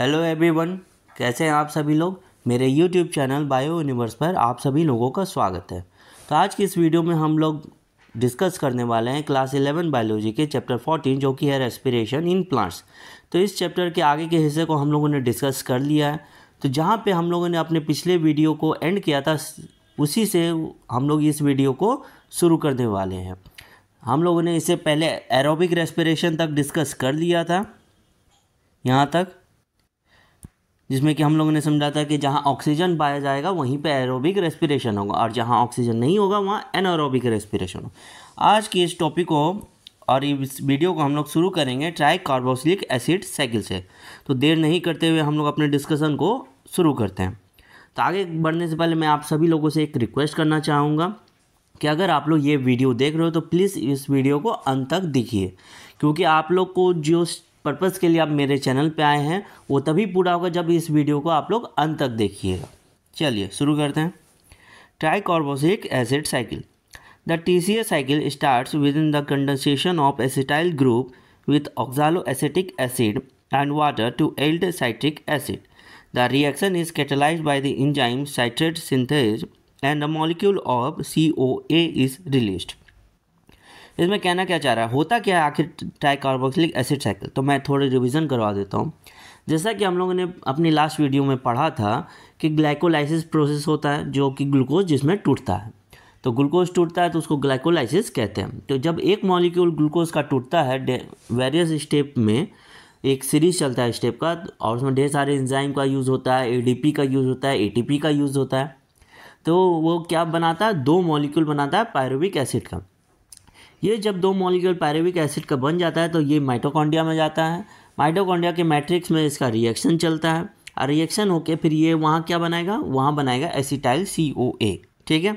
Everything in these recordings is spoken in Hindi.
हेलो एवरीवन कैसे हैं आप सभी लोग मेरे यूट्यूब चैनल बायो यूनिवर्स पर आप सभी लोगों का स्वागत है तो आज की इस वीडियो में हम लोग डिस्कस करने वाले हैं क्लास इलेवन बायोलॉजी के चैप्टर फोर्टीन जो कि है रेस्पिरेशन इन प्लांट्स तो इस चैप्टर के आगे के हिस्से को हम लोगों ने डिस्कस कर लिया है तो जहाँ पर हम लोगों ने अपने पिछले वीडियो को एंड किया था उसी से हम लोग इस वीडियो को शुरू करने वाले हैं हम लोगों ने इससे पहले एरोबिक रेस्पिरेशन तक डिस्कस कर लिया था यहाँ तक जिसमें कि हम लोगों ने समझा था कि जहाँ ऑक्सीजन पाया जाएगा वहीं पे एरोबिक रेस्पिरेशन होगा और जहाँ ऑक्सीजन नहीं होगा वहाँ एनारोबिक रेस्पिरेशन होगा आज की इस टॉपिक को और इस वीडियो को हम लोग शुरू करेंगे ट्राई कार्बोसिलिक एसिड साइकिल से तो देर नहीं करते हुए हम लोग अपने डिस्कशन को शुरू करते हैं तो आगे बढ़ने से पहले मैं आप सभी लोगों से एक रिक्वेस्ट करना चाहूँगा कि अगर आप लोग ये वीडियो देख रहे हो तो प्लीज़ इस वीडियो को अंत तक देखिए क्योंकि आप लोग को जो पर्पज़ के लिए आप मेरे चैनल पे आए हैं वो तभी पूरा होगा जब इस वीडियो को आप लोग अंत तक देखिएगा चलिए शुरू करते हैं tricarboxylic acid cycle the T C cycle start with in the condensation of acetyl group with oxaloacetic acid and water to yield citric acid the reaction is catalyse by the enzyme citrate synthase and the molecule of C O A is released इसमें कहना क्या चाह रहा है होता क्या है आखिर कार्बोक्सिलिक एसिड साइकिल तो मैं थोड़ी रिविज़न करवा देता हूँ जैसा कि हम लोगों ने अपनी लास्ट वीडियो में पढ़ा था कि ग्लाइकोलाइसिस प्रोसेस होता है जो कि ग्लूकोज जिसमें टूटता है तो ग्लूकोज टूटता है तो उसको ग्लाइकोलाइसिस कहते हैं तो जब एक मॉलिक्यूल ग्लूकोज का टूटता है वेरियस स्टेप में एक सीरीज चलता है स्टेप का और उसमें ढेर सारे इंजाइम का यूज़ होता है ए का यूज़ होता है ए का यूज़ होता है तो वो क्या बनाता है दो मॉलिक्यूल बनाता है पायरुविक एसिड का ये जब दो मॉलिक्यूल पैरिविक एसिड का बन जाता है तो ये माइटोकॉन्ड्रिया में जाता है माइटोकॉन्ड्रिया के मैट्रिक्स में इसका रिएक्शन चलता है और रिएक्शन होके फिर ये वहाँ क्या बनाएगा वहाँ बनाएगा एसिटाइल सी ओ ए ठीक है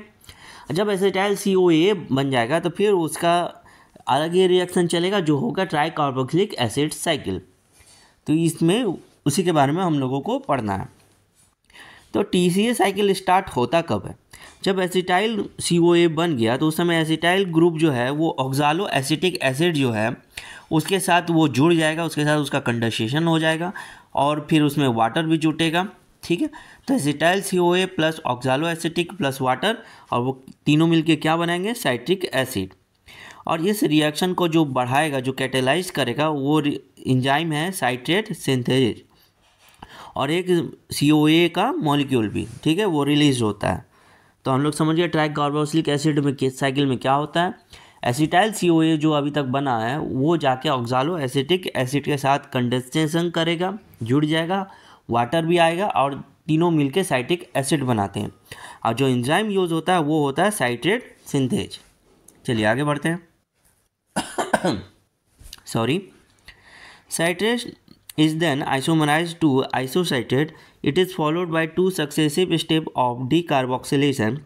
जब एसिटाइल सी ओ ए बन जाएगा तो फिर उसका अलग ही रिएक्शन चलेगा जो होगा ट्राई कार्बोक्सिलिक एसिड साइकिल तो इसमें उसी के बारे में हम लोगों को पढ़ना है तो T C A cycle start होता कब है जब एसिटाइल सी ओ ए बन गया तो उस समय एसिटाइल ग्रुप जो है वो ऑक्जालो एसिटिक एसिड जो है उसके साथ वो जुड़ जाएगा उसके साथ उसका कंडेंसेशन हो जाएगा और फिर उसमें वाटर भी जुटेगा ठीक है तो acetyl C O A plus oxaloacetic plus water और वो तीनों मिलके क्या बनाएंगे साइट्रिक एसिड और इस रिएक्शन को जो बढ़ाएगा जो कैटेलाइज करेगा वो इंजाइम है साइट्रेट सिंथेज और एक सी ओ ए का मॉलिक्यूल भी ठीक है वो रिलीज होता है तो हम लोग समझ गए ट्रैक एसिड में साइकिल में क्या होता है एसिटाइल सी ओ ए जो अभी तक बना है वो जाके ऑक्जालो एसिटिक एसिड के साथ कंडेंसेशन करेगा जुड़ जाएगा वाटर भी आएगा और तीनों मिलके साइटिक एसिड बनाते हैं और जो इंजाइम यूज़ होता है वो होता है साइट्रेट सिंथेज चलिए आगे बढ़ते हैं sorry citrate is then isomerise to isocitrate It is followed by two successive steps of decarboxylation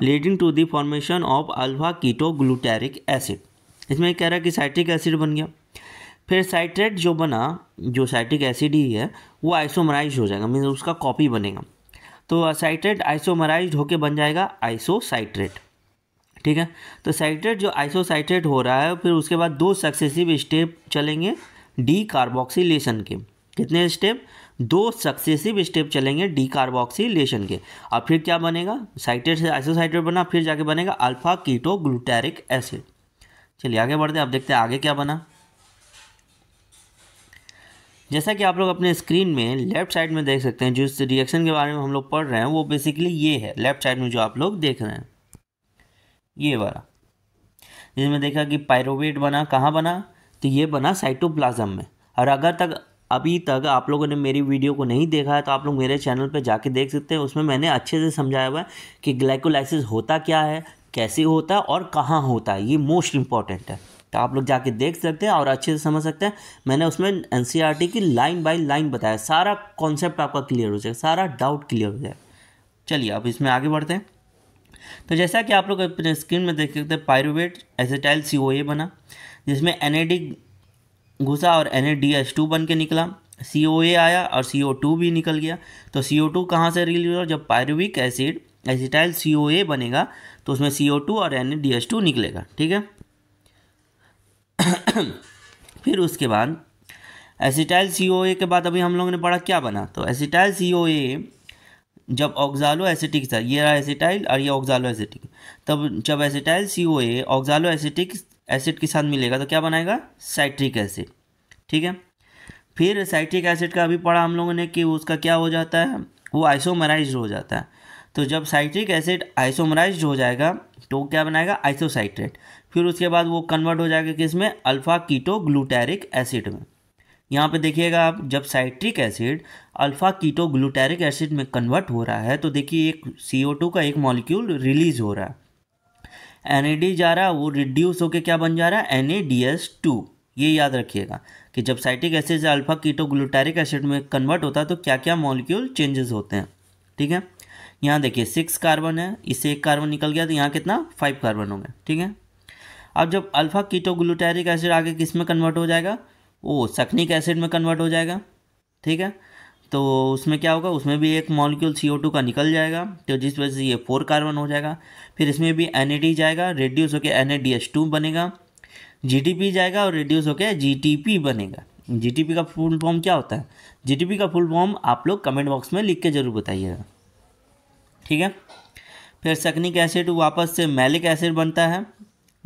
leading to the formation of alpha ketoglutaric acid. इसमें कह रहा कि साइट्रिक एसिड बन गया फिर साइट्रेट जो बना जो साइट्रिक एसिड ही है वो आइसोमराइज हो जाएगा मीन उसका कॉपी बनेगा तो साइट्रेट आइसोमराइज होके बन जाएगा आइसोसाइट्रेट ठीक है तो साइट्रेट जो आइसोसाइट्रेट हो रहा है फिर उसके बाद दो सक्सेसिव स्टेप चलेंगे डी कार्बोक्सीलेशन के कितने स्टेप दो सक्सेसिव स्टेप चलेंगे डीकार्बोक्सीलेशन के अब फिर क्या बनेगा साइटेड से आइसोसाइटेड बना फिर जाके बनेगा अल्फा कीटो ग्लूटेरिक एसिड चलिए आगे बढ़ते अब देखते हैं आगे क्या बना जैसा कि आप लोग अपने स्क्रीन में लेफ्ट साइड में देख सकते हैं जिस रिएक्शन के बारे में हम लोग पढ़ रहे हैं वो बेसिकली ये है लेफ्ट साइड में जो आप लोग देख रहे हैं ये वाला जिसमें देखा कि पायरोवेट बना कहाँ बना तो ये बना साइटोप्लाज्म में और अगर तक अभी तक आप लोगों ने मेरी वीडियो को नहीं देखा है तो आप लोग मेरे चैनल पर जाके देख सकते हैं उसमें मैंने अच्छे से समझाया हुआ है कि ग्लाइकोलाइसिस होता क्या है कैसे होता है और कहाँ होता है ये मोस्ट इम्पॉर्टेंट है तो आप लोग जाके देख सकते हैं और अच्छे से समझ सकते हैं मैंने उसमें एन e की लाइन बाई लाइन बताया सारा कॉन्सेप्ट आपका क्लियर हो जाएगा सारा डाउट क्लियर हो जाएगा चलिए अब इसमें आगे बढ़ते हैं तो जैसा कि आप लोग अपने स्क्रीन में देख सकते हैं पायरुवेट एसिटाइल सी बना जिसमें एनेडिक घुसा और N A D S two बन के निकला सी ओ ए आया और सी ओ टू भी निकल गया तो सी ओ टू कहाँ से रिलीज हुआ जब pyruvic acid acetyl C O A बनेगा तो उसमें सी ओ टू और N A D S two निकलेगा ठीक है फिर उसके बाद एसिटाइल सी ओ ए के बाद अभी हम लोगों ने पढ़ा क्या बना तो एसिटाइल सी ओ ए जब ऑक्जालो एसिटिक था ये रहा एसिटाइल और ये ऑक्जालो एसिटिक तब जब acetyl C O A oxaloacetic acid के साथ मिलेगा तो क्या बनाएगा साइट्रिक एसिड ठीक है फिर साइट्रिक एसिड का अभी पढ़ा हम लोगों ने कि उसका क्या हो जाता है वो आइसोमराइज हो जाता है तो जब साइट्रिक एसिड आइसोमराइज हो जाएगा तो क्या बनाएगा आइसोसाइट्रेट फिर उसके बाद वो कन्वर्ट हो जाएगा किस में अल्फ़ा कीटो ग्लूटैरिक एसिड में यहाँ पे देखिएगा आप जब citric acid alpha ketoglutaric acid में कन्वर्ट हो रहा है तो देखिए एक सी का एक मॉलिक्यूल रिलीज हो रहा है एन जा रहा है वो रिड्यूस होकर क्या बन जा रहा है N A D S two ये याद रखिएगा कि जब साइटिक एसिड से अल्फा कीटोग्लूटारिक एसिड में कन्वर्ट होता है तो क्या क्या मॉलिक्यूल चेंजेस होते हैं ठीक है यहाँ देखिए सिक्स कार्बन है इससे एक कार्बन निकल गया तो यहाँ कितना फाइव कार्बन होंगे ठीक है अब जब अल्फा कीटोग्लूटारिक एसिड आगे किस में कन्वर्ट हो जाएगा वो सकनिक एसिड में कन्वर्ट हो जाएगा ठीक है तो उसमें क्या होगा उसमें भी एक मॉलिक्यूल सी का निकल जाएगा तो जिस वजह से ये फोर कार्बन हो जाएगा फिर इसमें भी एन जाएगा रेड्यूस होकर एन बनेगा जी जाएगा और रेड्यूस होकर जी बनेगा जी का फुल फॉर्म क्या होता है जी का फुल फॉर्म आप लोग कमेंट बॉक्स में लिख के ज़रूर बताइएगा ठीक है फिर सकनिक एसिड वापस से मैलिक एसिड बनता है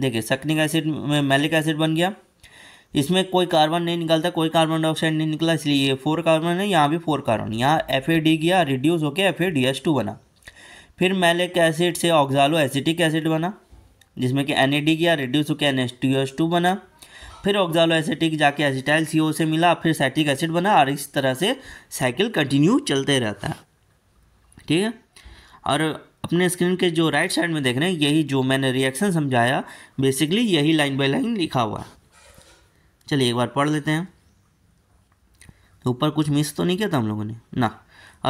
देखिए सकनिक एसिड में मैलिक एसिड बन गया इसमें कोई कार्बन नहीं निकलता कोई कार्बन डाइऑक्साइड नहीं निकला इसलिए ये फोर कार्बन है यहाँ भी फोर कार्बन यहाँ एफ ए डी गया रिड्यूस होकर F A D S two बना फिर मैलिक एसिड से ऑक्जालो एसिटिक एसिड बना जिसमें कि एन ए डी गया रिड्यूस होकर N S T S two बना फिर ऑक्जालो एसिटिक जाके एसिटाइल सी ओ से मिला फिर सैटिक एसिड बना और इस तरह से साइकिल कंटिन्यू चलते रहता है ठीक है और अपने स्क्रीन के जो राइट साइड में देख रहे हैं यही जो मैंने रिएक्शन समझाया बेसिकली यही लाइन बाय लाइन लिखा हुआ है चलिए एक बार पढ़ लेते हैं तो ऊपर कुछ मिस तो नहीं किया था हम लोगों ने ना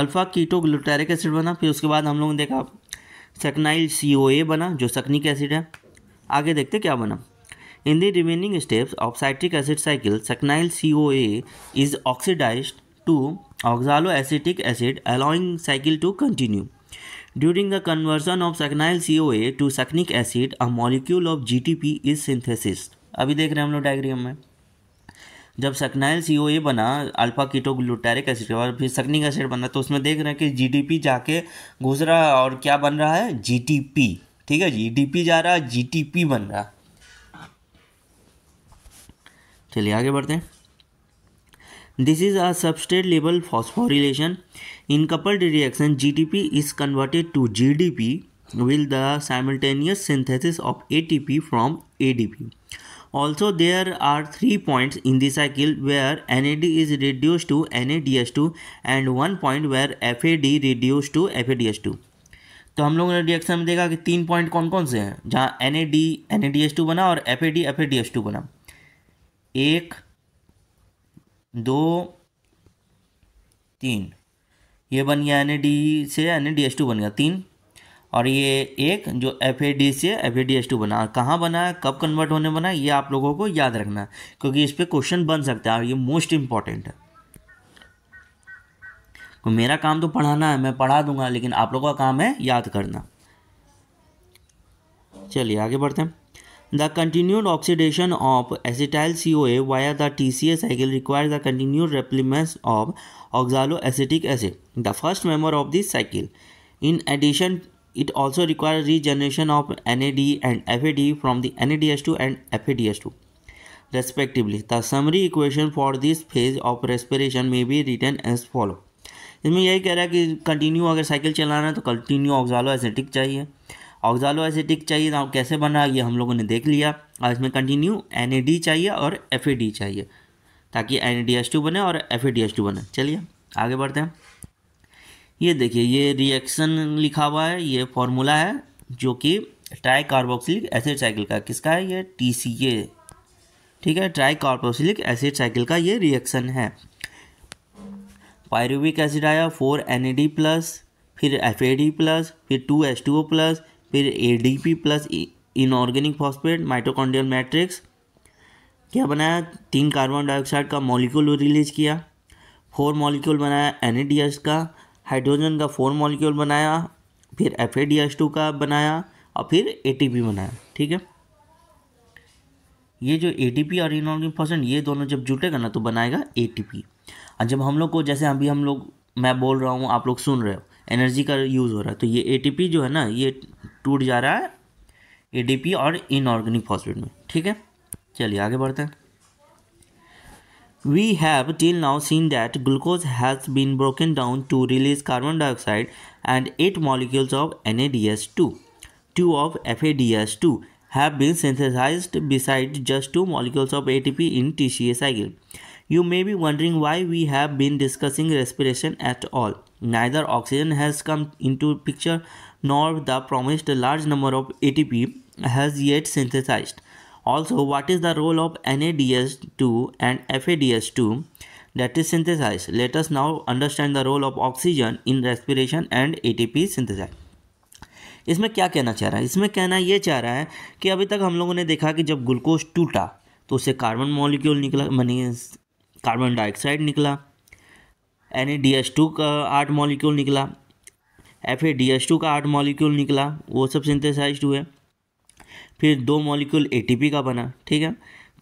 अल्फ़ा कीटो ग्लूटेरिक एसिड बना फिर उसके बाद हम लोगों ने देखा सकनाइल सी ओ ए बना जो सकनिक एसिड है आगे देखते क्या बना in the remaining steps of citric acid cycle succinyl C O A is oxidise to oxaloacetic acid during the conversion of During C O A to succinic acid uh acid, of G T P is synthesis अभी देख रहे हैं हम लोग डायग्राम में जब सकनाइल सी ओ ए बना अल्फा कीटो ग्लूटैरिक एसिड के बाद फिर सकनिक एसिड बना तो उसमें देख रहे हैं कि जीडीपी जाके घुस रहा है और क्या बन रहा है जीटीपी ठीक है जीडीपी जा रहा है जीटीपी बन रहा चलिए आगे बढ़ते हैं this is a substrate level phosphorylation in coupled reaction G P is converted to G D P will the synthesis of A T P from A D P Also there are three points in the cycle where NAD is reduced to NADH2 and one point where FAD reduced to FADH2. तो हम लोगों ने रिएक्शन में देखा कि तीन पॉइंट कौन कौन से हैं जहाँ N A D N A D S two बना और F A D F A D S two बना एक दो तीन ये बन गया एन ए डी से N A D S two बन गया तीन और ये एक जो एफ ए डी से F A D S two बना कहाँ बना है कब कन्वर्ट होने बना ये आप लोगों को याद रखना क्योंकि इस पर क्वेश्चन बन सकता है और ये मोस्ट इम्पॉर्टेंट है तो मेरा काम तो पढ़ाना है मैं पढ़ा दूंगा लेकिन आप लोगों का काम है याद करना चलिए आगे बढ़ते हैं the continued oxidation of acetyl C O A via the T C A cycle require the continued replenishment of oxaloacetic acid the first member of this cycle in addition It also requires regeneration of NAD and FAD from the NADH2 and FADH2 respectively. The summary equation for this phase of respiration may be written as follow. इसमें यही कह रहा है कि कंटिन्यू अगर साइकिल चलाना है तो कंटिन्यू ऑक्जालो एसिटिक चाहिए ऑक्जालो एसिटिक चाहिए तो कैसे बना ये हम लोगों ने देख लिया और इसमें कंटिन्यू एन चाहिए और एफ चाहिए ताकि एन बने और एफ बने चलिए आगे बढ़ते हैं ये देखिए ये रिएक्शन लिखा हुआ है ये फॉर्मूला है जो कि ट्राई कार्बोक्सिलिक एसिड साइकिल का किसका है ये टी सी ए ठीक है ट्राई कार्बोक्सिलिक एसिड साइकिल का ये रिएक्शन है पायरुविक एसिड आया four N A D plus फिर एफ ए डी प्लस फिर two H two O plus फिर A D P plus inorganic phosphate mitochondrial matrix क्या बनाया तीन कार्बन डाइऑक्साइड का मॉलिक्यूल रिलीज किया फोर मॉलिक्यूल बनाया एन का हाइड्रोजन का फोर मॉलिक्यूल बनाया फिर एफ का बनाया और फिर ए बनाया ठीक है ये जो ए और इनऑर्गेनिक फॉस्फेट ये दोनों जब जुटेगा ना तो बनाएगा ए और जब हम लोग को जैसे अभी हम लोग मैं बोल रहा हूँ आप लोग सुन रहे हो एनर्जी का यूज़ हो रहा है तो ये ए जो है ना ये टूट जा रहा है ए और इनऑर्गेनिक फॉस्फेट में ठीक है चलिए आगे बढ़ते हैं We have till now seen that glucose has been broken down to release carbon dioxide and 8 molecules of NADH2. 2 of FADH2 have been synthesized besides just 2 molecules of ATP in TCA cycle. You may be wondering why we have been discussing respiration at all. Neither oxygen has come into picture nor the promised large number of ATP has yet synthesized. Also, what is the role of nads2 and fads2 that is synthesized? Let us now understand the role of oxygen in respiration and ATP synthesis. इसमें क्या कहना चाह रहा है इसमें कहना ये चाह रहा है कि अभी तक हम लोगों ने देखा कि जब ग्लूकोज टूटा तो उससे कार्बन मॉलिक्यूल निकला मनी कार्बन डाइऑक्साइड निकला एन का आठ मॉलिक्यूल निकला एफ का आठ मॉलिक्यूल निकला वो सब सिंथेसाइज हुए फिर दो मॉलिक्यूल ए का बना ठीक है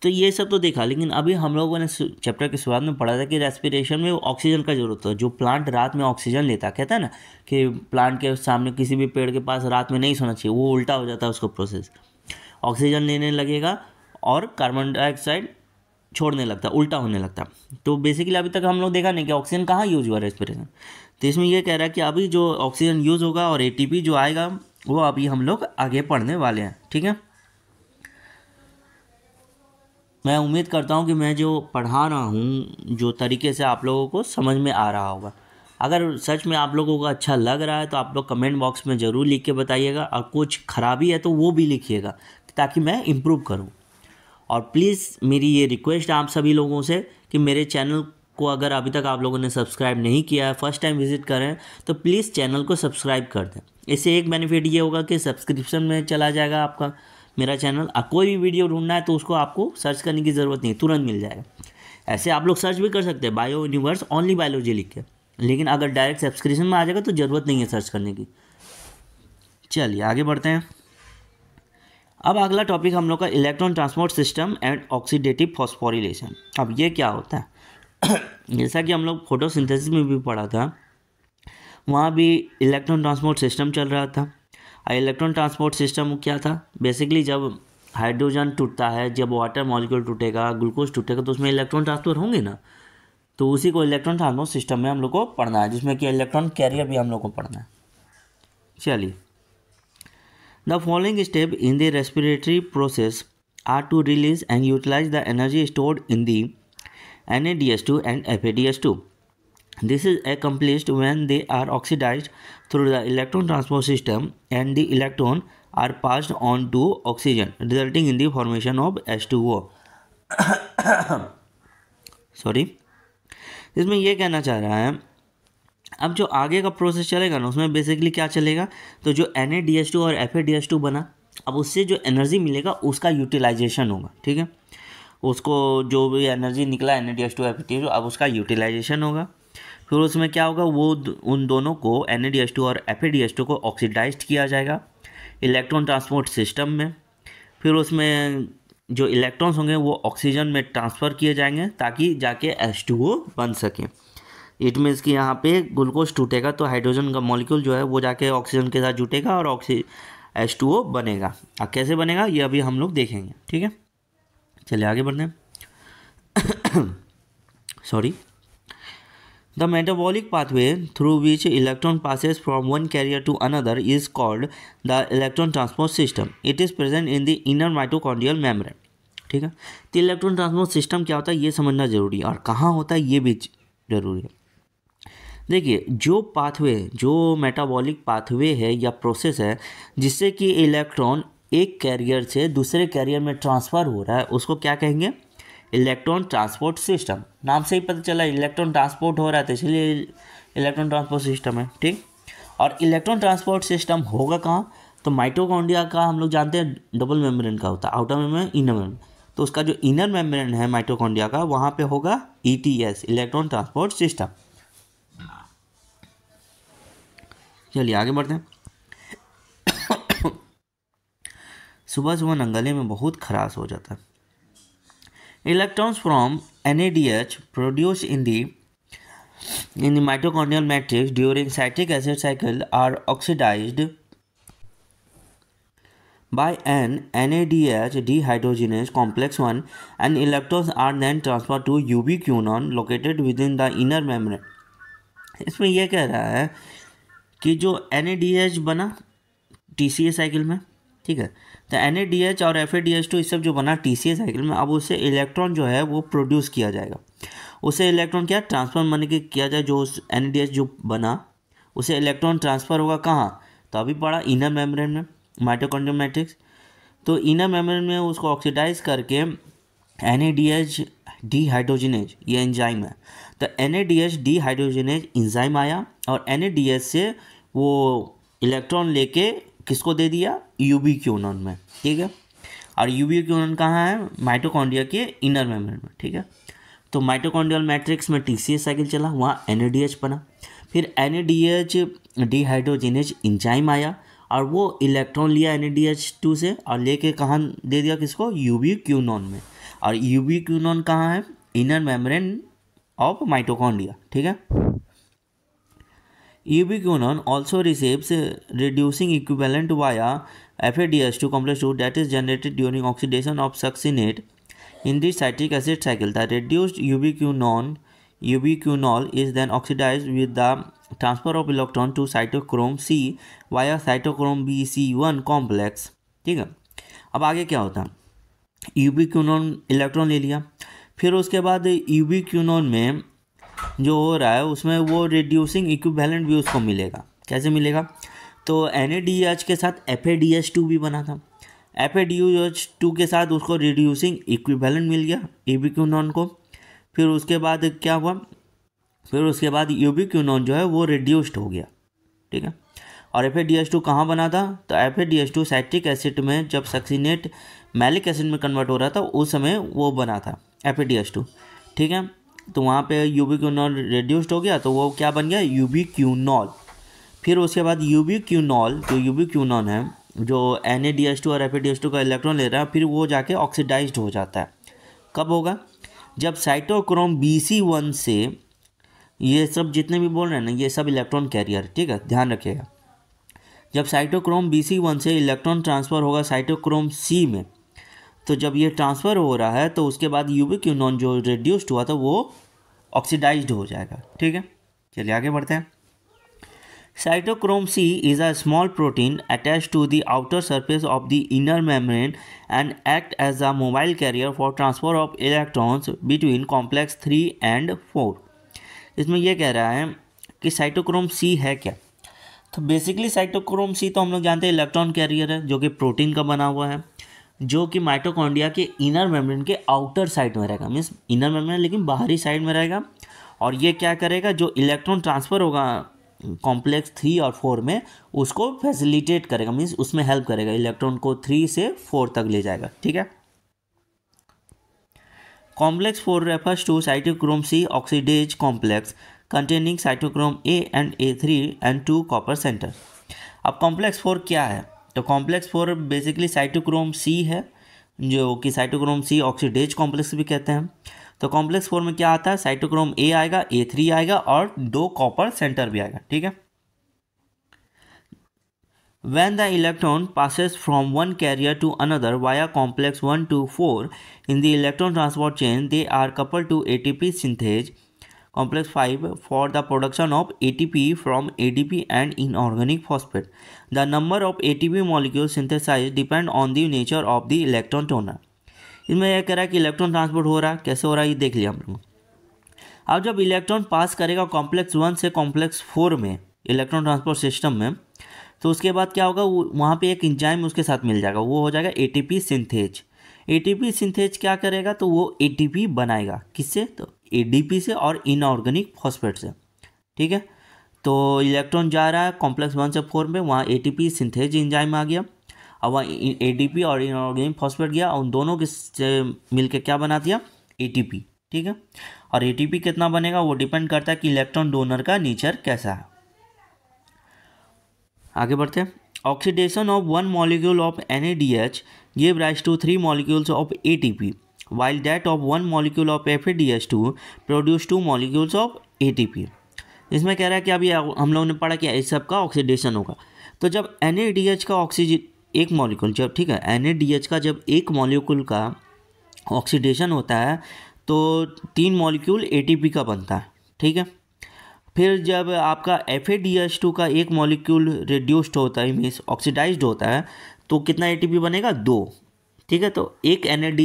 तो ये सब तो देखा लेकिन अभी हम लोगों ने चैप्टर के शुरुआत में पढ़ा था कि रेस्पिरेशन में ऑक्सीजन का जरूरत है जो प्लांट रात में ऑक्सीजन लेता कहता है ना कि प्लांट के सामने किसी भी पेड़ के पास रात में नहीं सोना चाहिए वो उल्टा हो जाता है उसको प्रोसेस ऑक्सीजन लेने लगेगा और कार्बन डाइऑक्साइड छोड़ने लगता उल्टा होने लगता तो बेसिकली अभी तक हम लोग देखा नहीं कि ऑक्सीजन कहाँ यूज हुआ रेस्पिरेशन तो इसमें यह कह रहा है कि अभी जो ऑक्सीजन यूज़ होगा और ए जो आएगा वो अभी हम लोग आगे पढ़ने वाले हैं ठीक है मैं उम्मीद करता हूँ कि मैं जो पढ़ा रहा हूँ जो तरीके से आप लोगों को समझ में आ रहा होगा अगर सच में आप लोगों को अच्छा लग रहा है तो आप लोग कमेंट बॉक्स में ज़रूर लिख के बताइएगा और कुछ खराबी है तो वो भी लिखिएगा ताकि मैं इम्प्रूव करूँ और प्लीज़ मेरी ये रिक्वेस्ट है आप सभी लोगों से कि मेरे चैनल को अगर अभी तक आप लोगों ने सब्सक्राइब नहीं किया है फर्स्ट टाइम विजिट करें तो प्लीज़ चैनल को सब्सक्राइब कर दें इससे एक बेनिफिट ये होगा कि सब्सक्रिप्शन में चला जाएगा आपका मेरा चैनल कोई भी वीडियो ढूंढना है तो उसको आपको सर्च करने की ज़रूरत नहीं तुरंत मिल जाएगा ऐसे आप लोग सर्च भी कर सकते हैं बायो यूनिवर्स ओनली बायोलॉजी लिख के लेकिन अगर डायरेक्ट सब्सक्रिप्शन में आ जाएगा तो ज़रूरत नहीं है सर्च करने की चलिए आगे बढ़ते हैं अब अगला टॉपिक हम लोग का electron transport system and oxidative phosphorylation अब ये क्या होता है जैसा कि हम लोग फोटोसिंथेसिस में भी पढ़ा था वहाँ भी इलेक्ट्रॉन ट्रांसपोर्ट सिस्टम चल रहा था इलेक्ट्रॉन ट्रांसपोर्ट सिस्टम क्या था बेसिकली जब हाइड्रोजन टूटता है जब वाटर मॉलिक्यूल टूटेगा ग्लूकोज टूटेगा तो उसमें इलेक्ट्रॉन ट्रांसपोर्ट होंगे ना तो उसी को इलेक्ट्रॉन ट्रांसपोर्ट सिस्टम में हम लोग को पढ़ना है जिसमें कि इलेक्ट्रॉन कैरियर भी हम लोग को पढ़ना है चलिए the following step in the respiratory process are to release and utilise the energy stored in the N A D S two and F A D S two This is accomplished when they are oxidized through the electron transport system and the electron are passed on to oxygen resulting in the formation of H2O. Sorry इसमें यह कहना चाह रहा है अब जो आगे का प्रोसेस चलेगा ना उसमें बेसिकली क्या चलेगा तो जो एन और एफ बना अब उससे जो एनर्जी मिलेगा उसका यूटिलाइजेशन होगा ठीक है उसको जो भी एनर्जी निकला एन ए अब उसका यूटिलाइजेशन होगा फिर उसमें क्या होगा वो उन दोनों को एन और एफ को ऑक्सीडाइज किया जाएगा इलेक्ट्रॉन ट्रांसपोर्ट सिस्टम में फिर उसमें जो इलेक्ट्रॉन्स होंगे वो ऑक्सीजन में ट्रांसफ़र किए जाएंगे ताकि जाके एस बन सके इट मीन्स कि यहाँ पे ग्लूकोज टूटेगा तो हाइड्रोजन का मॉलिक्यूल जो है वो जाके ऑक्सीजन के साथ जुटेगा और ऑक्सी एस बनेगा अब कैसे बनेगा ये अभी हम लोग देखेंगे ठीक है चलिए आगे बढ़ने sorry the metabolic pathway through which electron passes from one carrier to another is called the electron transport system it is present in the inner mitochondrial membrane ठीक है तो इलेक्ट्रॉन ट्रांसपोर्ट सिस्टम क्या होता है ये समझना जरूरी है और कहाँ होता है ये भी जरूरी है देखिए जो पाथवे जो मेटाबॉलिक पाथवे है या प्रोसेस है जिससे कि इलेक्ट्रॉन एक कैरियर से दूसरे कैरियर में ट्रांसफ़र हो रहा है उसको क्या कहेंगे इलेक्ट्रॉन ट्रांसपोर्ट सिस्टम नाम से ही पता चला इलेक्ट्रॉन ट्रांसपोर्ट हो रहा था इसलिए इलेक्ट्रॉन ट्रांसपोर्ट सिस्टम है ठीक और इलेक्ट्रॉन ट्रांसपोर्ट सिस्टम होगा कहाँ तो माइटोकॉन्ड्रिया का हम लोग जानते हैं डबल मेम्ब्रेन का होता है आउटर मेम्ब्रेन इनर मेम्ब्रेन तो उसका जो इनर मेम्ब्रेन है माइटोकॉन्ड्रिया का वहाँ पे होगा ETS e electron transport system चलिए आगे बढ़ते हैं सुबह सुबह नंगले में बहुत खराश हो जाता है Electrons from NADH produced in the in the mitochondrial matrix during citric acid cycle are oxidized by an NADH dehydrogenase complex 1 and electrons are then transferred to ubiquinone located within the inner membrane इसमें यह कह रहा है कि जो एन बना टी साइकिल में ठीक है तो एन और एफ टू इस सब जो बना टी सी साइकिल में अब उससे इलेक्ट्रॉन जो है वो प्रोड्यूस किया जाएगा उसे इलेक्ट्रॉन क्या ट्रांसफर मान के किया जाए जो उस एन जो बना उसे इलेक्ट्रॉन ट्रांसफर होगा कहाँ तो अभी पढ़ा इनर मेम्ब्रेन में माइटोकॉन्ड्रियल तो इनर मेम्ब्रेन में उसको ऑक्सीडाइज करके N A D H dehydrogenase ये एंजाइम है तो N A D H dehydrogenase enzyme आया और एन ए डी एच से वो इलेक्ट्रॉन लेके किसको दे दिया यूबी क्यूनन में ठीक है और यूबी क्यूनन कहाँ है माइटोकॉन्ड्रिया के इनर मेम्ब्रेन में ठीक है तो माइटोकॉन्ड्रियल मैट्रिक्स में टी साइकिल चला वहाँ एन बना फिर एन डिहाइड्रोजिनेज इंजाइम आया और वो इलेक्ट्रॉन लिया एन टू से और लेके कहाँ दे दिया किसको यू क्यूनॉन क्यू नॉन में और यू क्यूनॉन क्यू नॉन कहाँ है इनर मेम्ब्रेन ऑफ माइटोकॉन्ड्रिया ठीक है Ubiquinone also receives reducing equivalent via FADS2 complex 2 that is generated during oxidation of succinate in the citric acid cycle. The reduced ubiquinone ubiquinol is then oxidized with the transfer of electron to cytochrome C via cytochrome BC1 complex. ठीक है अब आगे क्या होता है यूबिक्यूनोन इलेक्ट्रॉन ले लिया फिर उसके बाद यूबिक्यूनोन में जो हो रहा है उसमें वो रिड्यूसिंग इक्विवेलेंट भी उसको मिलेगा कैसे मिलेगा तो एन के साथ एफ भी बना था एफ टू के साथ उसको रिड्यूसिंग इक्विवेलेंट मिल गया ए को फिर उसके बाद क्या हुआ फिर उसके बाद यू जो है वो रिड्यूस्ड हो गया ठीक है और F A D S two कहाँ बना था तो F A D S two citric acid में जब सक्सीनेट मैलिक एसिड में कन्वर्ट हो रहा था उस समय वो बना था F A D S two ठीक है तो वहाँ पे यूबिक्यूनॉल रिड्यूस्ड हो गया तो वो क्या बन गया यूबिक्यूनॉल फिर उसके बाद क्यूनॉल जो क्यूनॉन है जो N A D S two और F A D S two का इलेक्ट्रॉन ले रहा है फिर वो जाके ऑक्सीडाइज हो जाता है कब होगा जब साइटोक्रोम बी सी वन से ये सब जितने भी बोल रहे हैं ना ये सब इलेक्ट्रॉन कैरियर ठीक है ध्यान रखिएगा जब साइटोक्रोम बी सी वन से इलेक्ट्रॉन ट्रांसफ़र होगा साइटोक्रोम सी में तो जब ये ट्रांसफ़र हो रहा है तो उसके बाद यू बी क्यूनॉन जो रिड्यूस्ड हुआ था तो वो ऑक्सीडाइज हो जाएगा ठीक है चलिए आगे बढ़ते हैं cytochrome C is a small protein attach to the outer surface of the inner membrane and act as a mobile carrier for transfer of electrons between complex three and four इसमें यह कह रहा है कि साइटोक्रोम सी है क्या तो बेसिकली साइटोक्रोम सी तो हम लोग जानते हैं इलेक्ट्रॉन कैरियर है जो कि प्रोटीन का बना हुआ है जो कि माइटोकॉन्ड्रिया के इनर मेम्ब्रेन के आउटर साइड में रहेगा मीन्स इनर मेम्ब्रेन लेकिन बाहरी साइड में रहेगा और ये क्या करेगा जो इलेक्ट्रॉन ट्रांसफ़र होगा कॉम्प्लेक्स थ्री और फोर में उसको फैसिलिटेट करेगा मीन्स उसमें हेल्प करेगा इलेक्ट्रॉन को थ्री से फोर तक ले जाएगा ठीक है complex four refers to cytochrome C oxidase complex containing cytochrome A and A three and two copper centre अब कॉम्प्लेक्स फोर क्या है तो complex four basically cytochrome C है जो कि साइटोक्रोम सी ऑक्सीडेज कॉम्प्लेक्स भी कहते हैं तो कॉम्प्लेक्स फोर में क्या आता है साइटोक्रोम ए आएगा ए थ्री आएगा और दो कॉपर सेंटर भी आएगा ठीक है when the electron passes from one carrier to another via complex one to four in the electron transport chain they are couple to A T P synthase complex 5 for the production of ATP from ADP and inorganic phosphate. The number of ATP molecules synthesized depend on the nature of the electron donor. इसमें यह कह रहा है कि इलेक्ट्रॉन ट्रांसपोर्ट हो रहा है कैसे हो रहा है ये देख लिया हम लोग अब जब इलेक्ट्रॉन पास करेगा कॉम्प्लेक्स वन से कॉम्प्लेक्स फोर में इलेक्ट्रॉन ट्रांसपोर्ट सिस्टम में तो उसके बाद क्या होगा वहाँ पर एक इंजाइम उसके साथ मिल जाएगा वो हो जाएगा पी सिंथेज एटीपी सिंथेज क्या करेगा तो वो एटीपी बनाएगा किससे तो एडीपी से और इनऑर्गेनिक फॉस्फेट से ठीक है तो इलेक्ट्रॉन जा रहा है कॉम्प्लेक्स वन से फोर में वहाँ एटीपी सिंथेज इंजाइम आ गया अब वहाँ एडीपी और इनऑर्गेनिक फॉस्फेट गया उन दोनों के से मिलकर क्या बना दिया ए ठीक है और ए कितना बनेगा वो डिपेंड करता है कि इलेक्ट्रॉन डोनर का नेचर कैसा है आगे बढ़ते हैं oxidation of one molecule of N to three molecules of A T P while that of one molecule of F A D S two produce two molecules of A T P इसमें कह रहा है कि अभी हम लोगों ने पढ़ा कि इस सब का ऑक्सीडेशन होगा तो जब एन का ऑक्सीजन एक मॉलिक्यूल जब ठीक है एन ए डी एच का जब एक मॉलिक्यूल का ऑक्सीडेशन होता है तो तीन मॉलिक्यूल ए टी पी का बनता है ठीक है फिर जब आपका एफ ए डी टू का एक मॉलिक्यूल रिड्यूस्ड होता है मीन्स ऑक्सीडाइज्ड होता है तो कितना ए बनेगा दो ठीक है तो एक एन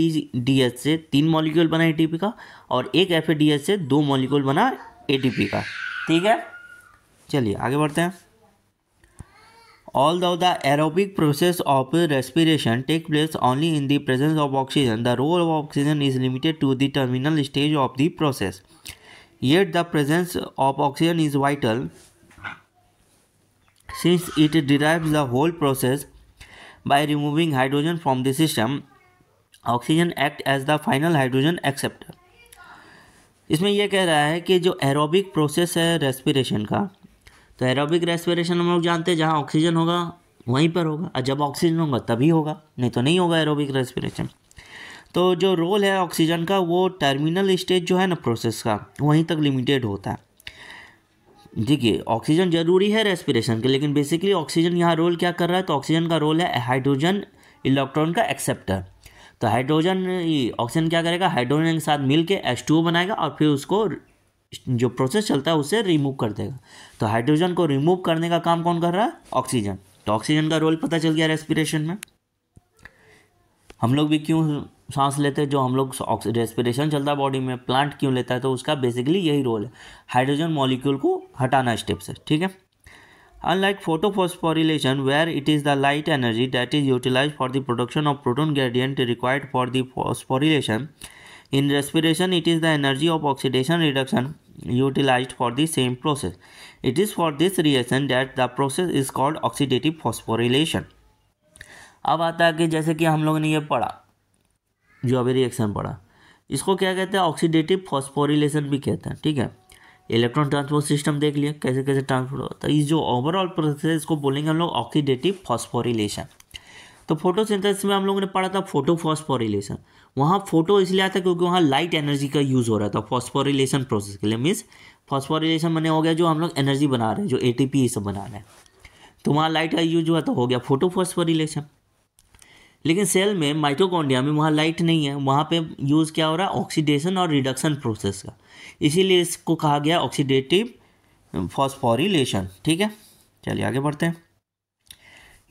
से तीन मॉलिक्यूल बना ए का और एक एफ से दो मॉलिक्यूल बना ए का ठीक है चलिए आगे बढ़ते हैं all the aerobic process of respiration take place only in the presence of oxygen the role of oxygen is limited to the terminal stage of the process yet the presence of oxygen is vital since it derive the whole process by removing hydrogen from the system oxygen act as the final hydrogen acceptor इसमें यह कह रहा है कि जो एरोबिक प्रोसेस है रेस्पिरेशन का तो एरोबिक रेस्पिरेशन हम लोग जानते हैं जहाँ ऑक्सीजन होगा वहीं पर होगा और जब ऑक्सीजन होगा तभी होगा नहीं तो नहीं होगा एरोबिक रेस्पिरेशन तो जो रोल है ऑक्सीजन का वो टर्मिनल स्टेज जो है ना प्रोसेस का वहीं तक लिमिटेड होता है देखिए ऑक्सीजन जरूरी है रेस्पिरेशन के लेकिन बेसिकली ऑक्सीजन यहाँ रोल क्या कर रहा है तो ऑक्सीजन का रोल है हाइड्रोजन इलेक्ट्रॉन का एक्सेप्टर तो हाइड्रोजन ऑक्सीजन क्या करेगा हाइड्रोजन के साथ मिल के एच बनाएगा और फिर उसको जो प्रोसेस चलता है उसे रिमूव कर देगा तो हाइड्रोजन को रिमूव करने का काम कौन कर रहा है ऑक्सीजन तो ऑक्सीजन का रोल पता चल गया रेस्पिरेशन में हम लोग भी क्यों सांस लेते हैं जो हम लोग रेस्पिरेशन चलता है बॉडी में प्लांट क्यों लेता है तो उसका बेसिकली यही रोल है हाइड्रोजन मॉलिक्यूल को हटाना स्टेप से ठीक है unlike photophosphorylation where it is the light energy that is utilise for the production of proton gradient required for the phosphorylation in respiration it is the energy of oxidation reduction utilise for the same process it is for this reaction that the process is called oxidative phosphorylation अब आता है कि जैसे कि हम लोगों ने ये पढ़ा जो अभी रिएक्शन पड़ा इसको क्या कहते हैं ऑक्सीडेटिव फॉस्फोरिलेशन भी कहते हैं ठीक है इलेक्ट्रॉन ट्रांसपोर्ट सिस्टम देख लिया कैसे कैसे ट्रांसपोर्ट होता है तो इस जो ओवरऑल प्रोसेस है इसको बोलेंगे हम लोग ऑक्सीडेटिव फॉस्फोरिलेशन तो फोटोसिंथेसिस में हम लोगों ने पढ़ा था फोटो फॉस्फोरिलेशन वहाँ फोटो इसलिए आता क्योंकि वहाँ लाइट एनर्जी का यूज़ हो रहा था फॉस्फोरिलेशन प्रोसेस के लिए मीन्स फॉस्फोरिलेशन मैंने हो गया जो हम लोग एनर्जी बना रहे हैं जो ए पी e सब बना रहे हैं तो वहाँ लाइट का यूज हुआ तो हो गया फोटो फॉस्फोरिलेशन लेकिन सेल में माइटोकॉन्ड्रिया में वहाँ लाइट नहीं है वहाँ पे यूज़ क्या हो रहा है ऑक्सीडेशन और रिडक्शन प्रोसेस का इसीलिए इसको कहा गया ऑक्सीडेटिव फॉस्फोरिलेशन ठीक है चलिए आगे बढ़ते हैं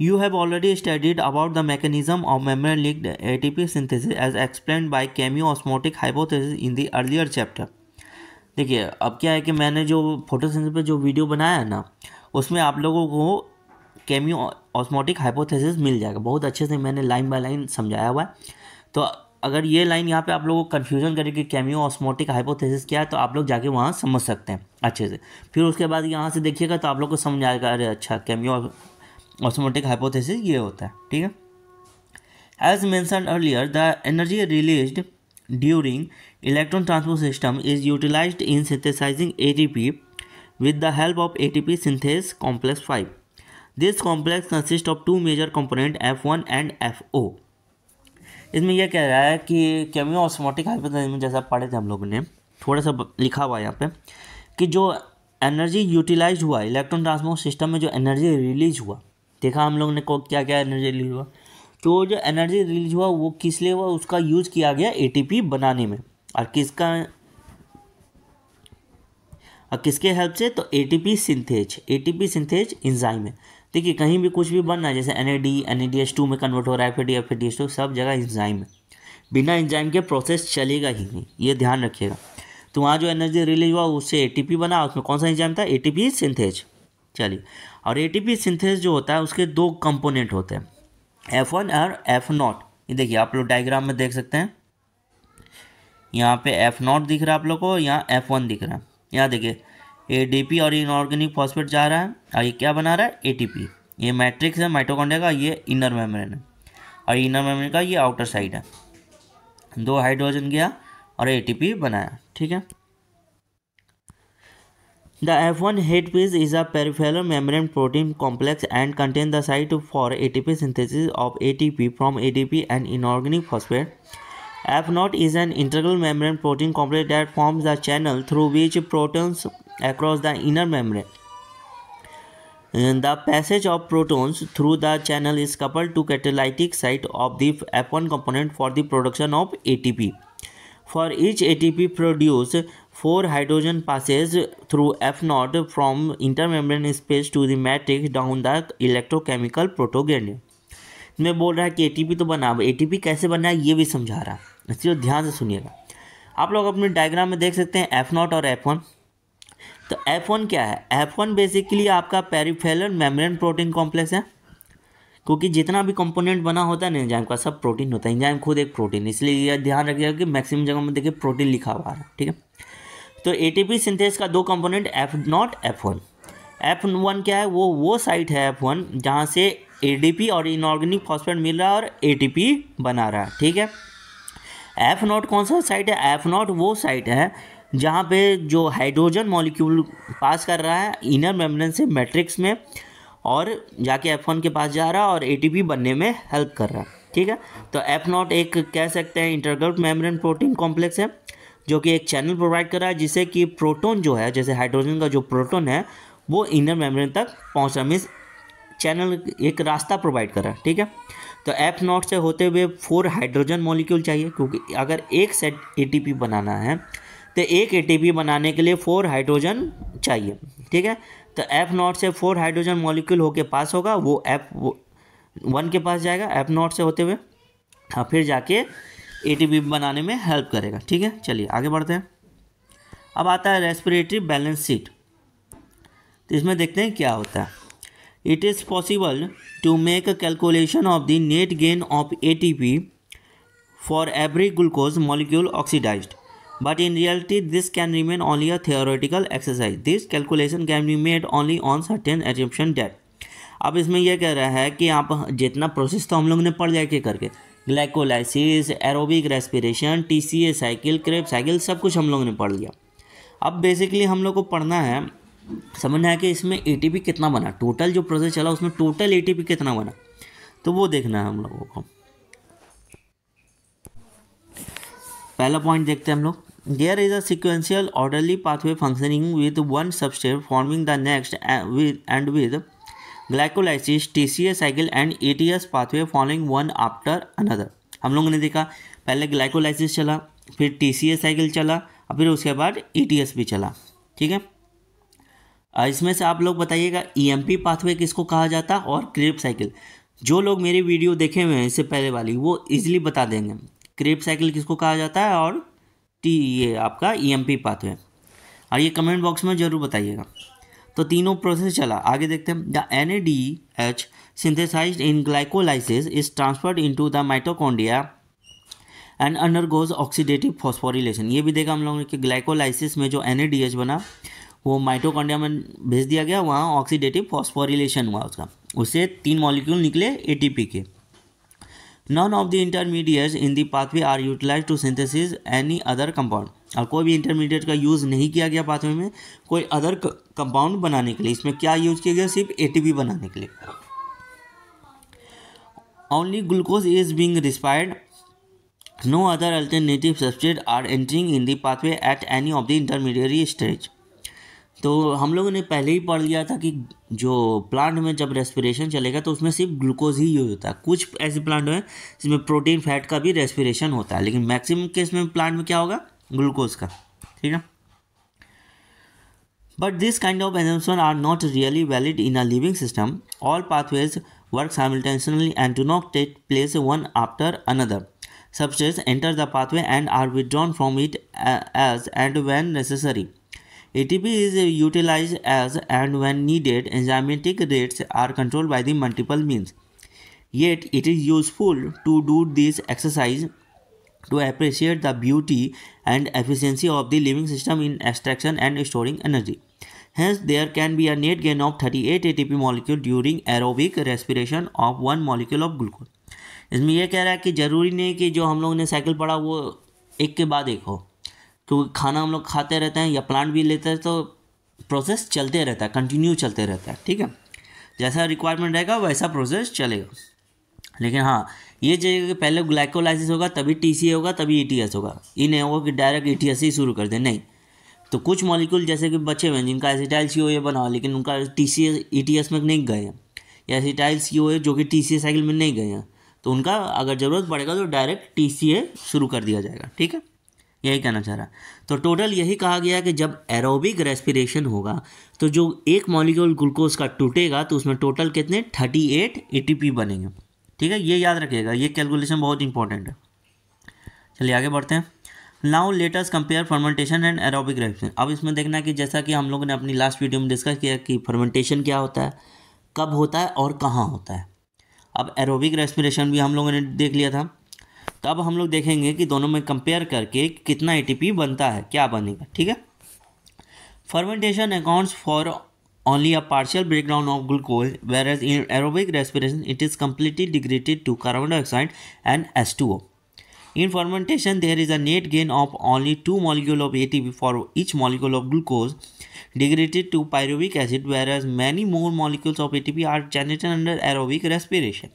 you have studied about the mechanism of the mechanism A T P ATP as explain by chemiosmotic hypothesis in the earlier chapter देखिए अब क्या है कि मैंने जो फोटोसिंथेसिस पे जो वीडियो बनाया है ना उसमें आप लोगों को केमियो ऑस्मोटिक हाइपोथेसिस मिल जाएगा बहुत अच्छे से मैंने लाइन बाय लाइन समझाया हुआ है तो अगर ये लाइन यहाँ पे आप लोगों को कन्फ्यूजन करे कि कैमियो ऑस्मोटिक हाइपोथेसिस क्या है तो आप लोग जाके वहाँ समझ सकते हैं अच्छे से फिर उसके बाद यहाँ से देखिएगा तो आप लोग को समझ आएगा अरे अच्छा केम्यो ऑस्मोटिक हाइपोथेसिस ये होता है ठीक है as mention earlier the energy release during electron transport system is utilise in synthesising A T P with the help of A T P synthase complex five this complex consist of two major component F one and F O इसमें यह कह रहा है कि केमियो ऑस्मोटिक हाइपोथेसिस में जैसा पढ़े थे हम लोगों ने थोड़ा सा लिखा हुआ है यहाँ पे कि जो एनर्जी यूटिलाइज हुआ इलेक्ट्रॉन ट्रांसफॉर्म सिस्टम में जो एनर्जी रिलीज हुआ देखा हम लोगों ने को क्या क्या एनर्जी रिलीज हुआ तो जो एनर्जी रिलीज हुआ वो किस लिए हुआ उसका यूज किया गया ए बनाने में और किसका और किसके हेल्प से तो A T P synthase P synthase enzyme है देखिए कहीं भी कुछ भी बनना है जैसे N A D N A D H two में कन्वर्ट हो रहा है फिर D F D H two सब जगह इंजाइम है बिना इंजाइम के प्रोसेस चलेगा ही नहीं ये ध्यान रखिएगा तो वहाँ जो एनर्जी रिलीज हुआ उससे ए टी पी बना उसमें कौन सा इंजाइम था ए टी पी सिंथेज चलिए और ए टी पी सिंथेज जो होता है उसके दो कंपोनेंट होते हैं एफ वन और एफ नॉट ये देखिए आप लोग डायग्राम में देख सकते हैं यहाँ पे एफ नॉट दिख रहा है आप लोग को यहाँ एफ वन दिख रहा है यहाँ देखिए एडीपी और इनऑर्गेनिक फॉस्फेट जा रहा है और ये क्या बना रहा है एटीपी ये मैट्रिक्स है माइटोकॉन्ड्रिया का ये इनर मेम्ब्रेन है और इनर मेम्ब्रेन का ये आउटर साइड है दो हाइड्रोजन गया और एटीपी बनाया ठीक है the F one head piece is a peripheral membrane protein complex and contain the site for A T P synthesis of A T P from A P and inorganic phosphate F naught is an integral membrane protein complex that forms the channel through which protons across the inner membrane. And the passage of protons through the channel is coupled to catalytic site of the F1 component for the production of ATP. For each ATP produced, 4 hydrogen passes through F0 from intermembrane space to the matrix down the electrochemical protogenome. मैं बोल रहा है कि एटीपी तो बना अब एटीपी कैसे बना है ये भी समझा रहा इसलिए ध्यान से सुनिएगा आप लोग अपने डायग्राम में देख सकते हैं एफ नॉट और एफ वन तो एफ वन क्या है एफ वन बेसिकली आपका पेरीफेलर मेम्ब्रेन प्रोटीन कॉम्प्लेक्स है क्योंकि जितना भी कंपोनेंट बना होता है ना एंजाइम का सब प्रोटीन होता है एंजाइम खुद एक प्रोटीन इसलिए यह ध्यान रखिएगा कि मैक्सिमम जगह में देखिए प्रोटीन लिखा हुआ है ठीक है तो एटीपी सिंथेस का दो component F naught F one F one क्या है वो वो साइट है एफ वन जहाँ से एडीपी और इनऑर्गेनिक फॉस्फेट मिल रहा है और ए बना रहा है ठीक है एफ नॉट कौन सा साइट है एफ नॉट वो साइट है जहाँ पे जो हाइड्रोजन मॉलिक्यूल पास कर रहा है इनर मेम्ब्रेन से मैट्रिक्स में और जाके एफ वन के पास जा रहा है और ए बनने में हेल्प कर रहा है ठीक है तो एफ नॉट एक कह सकते हैं इंटरगल्ट मेम्ब्रेन प्रोटीन कॉम्प्लेक्स है जो कि एक चैनल प्रोवाइड कर रहा है जिससे कि प्रोटोन जो है जैसे हाइड्रोजन का जो प्रोटोन है वो इनर मेम्ब्रेन तक पहुँच रहा मीन्स चैनल एक रास्ता प्रोवाइड कर रहा है ठीक है तो एफ नॉट से होते हुए फोर हाइड्रोजन मॉलिक्यूल चाहिए क्योंकि अगर एक सेट ए बनाना है तो एक ए बनाने के लिए फोर हाइड्रोजन चाहिए ठीक है तो एफ नॉट से फोर हाइड्रोजन मॉलिक्यूल होके पास होगा वो एफ वन के पास जाएगा एफ नॉट से होते हुए हाँ फिर जाके ए बनाने में हेल्प करेगा ठीक है चलिए आगे बढ़ते हैं अब आता है रेस्पिरेटरी बैलेंस शीट तो इसमें देखते हैं क्या होता है it is possible to make a calculation of the net gain of A T P for every glucose molecule oxidize but in reality this can remain only a theoretical exercise this calculation can be made only on certain assumption that अब इसमें यह कह रहा है कि आप जितना प्रोसेस तो हम लोग ने पढ़ जाके करके glycolysis aerobic respiration T C A cycle Krebs cycle सब कुछ हम लोग ने पढ़ लिया अब बेसिकली हम लोग को पढ़ना है समझ आया कि इसमें ए कितना बना टोटल जो प्रोसेस चला उसमें टोटल ए कितना बना तो वो देखना है हम लोगों को पहला पॉइंट देखते हैं हम लोग there is a sequential orderly pathway functioning with one substep forming the next and with glycolysis T C S cycle and A T S pathway following one after another हम लोगों ने देखा पहले ग्लाइकोलाइसिस चला फिर टी सी एस साइकिल चला और फिर उसके बाद ए टी एस भी चला ठीक है इसमें से आप लोग बताइएगा ई e पाथवे किसको कहा जाता है और क्रेप साइकिल जो लोग मेरी वीडियो देखे हुए हैं इससे पहले वाली वो इजीली बता देंगे क्रेप साइकिल किसको कहा जाता है और टी ये आपका ई e पाथवे और ये कमेंट बॉक्स में ज़रूर बताइएगा तो तीनों प्रोसेस चला आगे देखते हैं the N A D H synthesize in glycolysis is transferred into the mitochondria and undergoes oxidative phosphorylation ये भी देखा हम लोगों ने कि ग्लाइकोलाइसिस में जो एन बना वो माइटोकॉन्ड्रिया में भेज दिया गया वहाँ ऑक्सीडेटिव फॉस्फोरिलेशन हुआ उसका उससे तीन मॉलिक्यूल निकले एटीपी के none of the intermediates in the pathway are utilize to synthesis any other compound और कोई भी इंटरमीडिएट का यूज़ नहीं किया गया पाथवे में कोई अदर कंपाउंड बनाने के लिए इसमें क्या यूज़ किया गया सिर्फ एटीपी बनाने के लिए only glucose is being respired no other alternative substrate are entering in the pathway at any of the intermediate stage तो हम लोगों ने पहले ही पढ़ लिया था कि जो प्लांट में जब रेस्पिरेशन चलेगा तो उसमें सिर्फ ग्लूकोज ही यूज होता है कुछ ऐसे प्लांट हैं जिसमें प्रोटीन फैट का भी रेस्पिरेशन होता है लेकिन मैक्सिमम केस में प्लांट में क्या होगा ग्लूकोज का ठीक है but this kind of assumption are not really valid in a living system all pathways work simultaneously and do not take place one after another substance enter the pathway and are withdrawn from it as and when necessary ATP is utilized as and when needed enzymatic rates are controlled by the multiple means. Yet it is useful to do this exercise to appreciate the beauty and efficiency of the living system in extraction and storing energy. Hence, there can be a net gain of 38 ATP molecule during aerobic respiration of one molecule of glucose. इसमें यह कह रहा है कि ज़रूरी नहीं कि जो हम लोगों ने साइकिल पढ़ा वो एक के बाद एक हो तो खाना हम लोग खाते रहते हैं या प्लांट भी लेते हैं तो प्रोसेस चलते रहता है कंटिन्यू चलते रहता है ठीक है जैसा रिक्वायरमेंट रहेगा वैसा प्रोसेस चलेगा लेकिन हाँ ये जगह पहले ग्लाइकोलाइसिस होगा तभी टी होगा तभी ई e होगा ये नहीं होगा कि डायरेक्ट ई e ही शुरू कर दे नहीं तो कुछ मॉलिक्यूल जैसे कि बच्चे हुए हैं जिनका एसिटाइल सी ये बना हुआ लेकिन उनका टी सी एस में नहीं गए हैं या एसिटाइल सी ओ जो कि टी सी साइकिल में नहीं गए हैं तो उनका अगर ज़रूरत पड़ेगा तो डायरेक्ट टी सी ए शुरू कर दिया जाएगा ठीक है यही कहना चाह रहा तो टोटल यही कहा गया कि जब एरोबिक रेस्पिरेशन होगा तो जो एक मॉलिक्यूल ग्लूकोज का टूटेगा तो उसमें टोटल कितने 38 एटीपी बनेंगे ठीक है ये याद रखिएगा ये कैलकुलेशन बहुत इंपॉर्टेंट है चलिए आगे बढ़ते हैं now let's compare fermentation and aerobic respiration अब इसमें देखना है कि जैसा कि हम लोगों ने अपनी लास्ट वीडियो में डिस्कस किया कि फर्मेंटेशन क्या होता है कब होता है और कहाँ होता है अब एरोबिक रेस्पिरेशन भी हम लोगों ने देख लिया था अब हम लोग देखेंगे कि दोनों में कंपेयर करके कितना एटीपी बनता है क्या बनेगा ठीक है fermentation accounts for only a partial breakdown of glucose whereas in aerobic respiration it is completely degraded to carbon dioxide and H two O in fermentation there is a net gain of only two molecule of A T P for each molecule of glucose degraded to pyruvic acid whereas many more molecules of A T P are generated under aerobic respiration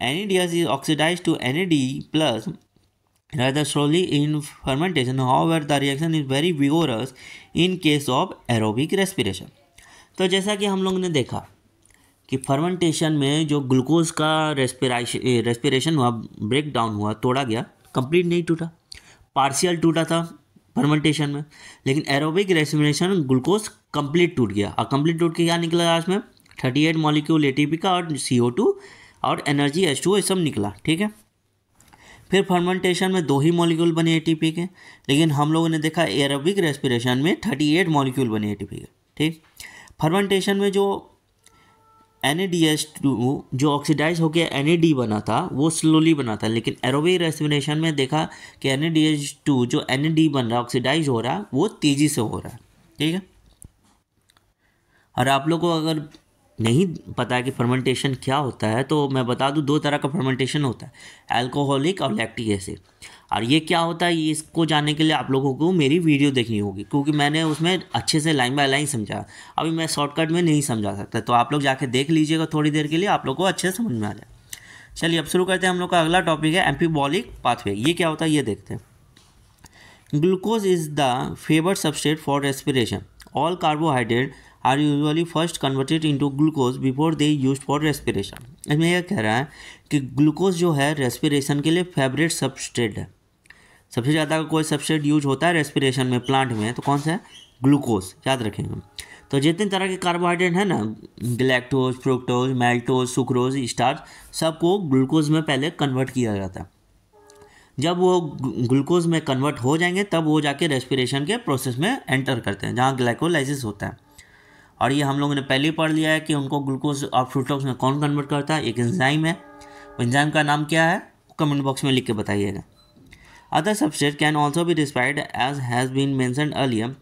NADH is oxidized to NAD plus rather slowly in fermentation. However, the reaction is very vigorous in case of aerobic respiration. तो जैसा कि हम लोग ने देखा कि फर्मेंटेशन में जो ग्लूकोज का रेस्पिराशन रेस्पिरेशन हुआ ब्रेक डाउन हुआ तोड़ा गया कंप्लीट नहीं टूटा पार्शियल टूटा था फर्मेंटेशन में लेकिन एरोबिक रेस्पिरेशन ग्लूकोज कंप्लीट टूट गया और कंप्लीट टूट के क्या निकला आज में थर्टी एट मॉलिक्यूल ए का और सी ओ टू और एनर्जी एच टू ये सब निकला ठीक है फिर फर्मेंटेशन में दो ही मॉलिक्यूल बने एटीपी के लेकिन हम लोगों ने देखा एरोबिक रेस्पिरेशन में थर्टी एट मॉलिक्यूल बने एटीपी के ठीक फर्मेंटेशन में जो एन जो ऑक्सीडाइज होकर एन बना था वो स्लोली बना था लेकिन एरोबिक रेस्पिरेशन में देखा कि एन जो एन बन रहा ऑक्सीडाइज हो रहा वो तेज़ी से हो रहा है ठीक है और आप लोग को अगर नहीं पता है कि फर्मेंटेशन क्या होता है तो मैं बता दूं दो तरह का फर्मेंटेशन होता है अल्कोहलिक और लैक्टिक एसिड और ये क्या होता है इसको जानने के लिए आप लोगों को मेरी वीडियो देखनी होगी क्योंकि मैंने उसमें अच्छे से लाइन बाय लाइन समझा अभी मैं शॉर्टकट में नहीं समझा सकता तो आप लोग जाके देख लीजिएगा थोड़ी देर के लिए आप लोग को अच्छे से समझ में आ जाए चलिए अब शुरू करते हैं हम लोग का अगला टॉपिक है एम्पीबॉलिक पाथवे ये क्या होता है ये देखते हैं glucose is the favour substrate for respiration all carbohydrate are usually first converted into glucose before they use for respiration इसमें यह कह रहा है कि ग्लूकोज जो है रेस्पिरेशन के लिए फेवरेट सबस्टेड है सबसे ज़्यादा कोई सबस्ट्रेट यूज होता है रेस्पिरेशन में प्लांट में तो कौन सा है ग्लूकोज याद रखेंगे तो जितने तरह के कार्बोहाइड्रेट हैं ना galactose fructose maltose sucrose starch सबको ग्लूकोज में पहले कन्वर्ट किया जाता है जब वो ग्लूकोज में कन्वर्ट हो जाएंगे तब वो जाके रेस्पिरेशन के प्रोसेस में एंटर करते हैं जहाँ ग्लाइकोलाइसिस होता है और ये हम लोगों ने पहले ही पढ़ लिया है कि उनको ग्लूकोज और फ्रूटोक्स में कौन कन्वर्ट करता है एक एंजाइम है एंजाइम का नाम क्या है कमेंट बॉक्स में लिख के बताइएगा अदर सब्सटेट कैन ऑल्सो भी despised as has been mentioned earlier